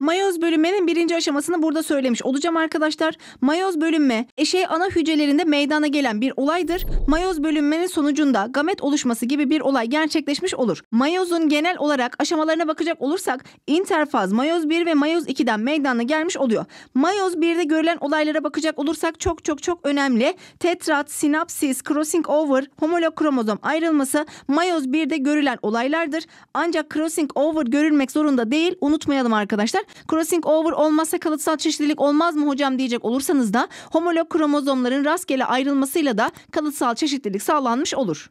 Mayoz bölünmenin birinci aşamasını burada söylemiş olacağım arkadaşlar. Mayoz bölünme eşey ana hücrelerinde meydana gelen bir olaydır. Mayoz bölünmenin sonucunda gamet oluşması gibi bir olay gerçekleşmiş olur. Mayozun genel olarak aşamalarına bakacak olursak interfaz mayoz 1 ve mayoz 2'den meydana gelmiş oluyor. Mayoz 1'de görülen olaylara bakacak olursak çok çok çok önemli. Tetrat, sinapsis, crossing over, homolog kromozom ayrılması mayoz 1'de görülen olaylardır. Ancak crossing over görülmek zorunda değil unutmayalım arkadaşlar. Crossing over olmazsa kalıtsal çeşitlilik olmaz mı hocam diyecek olursanız da homolog kromozomların rastgele ayrılmasıyla da kalıtsal çeşitlilik sağlanmış olur.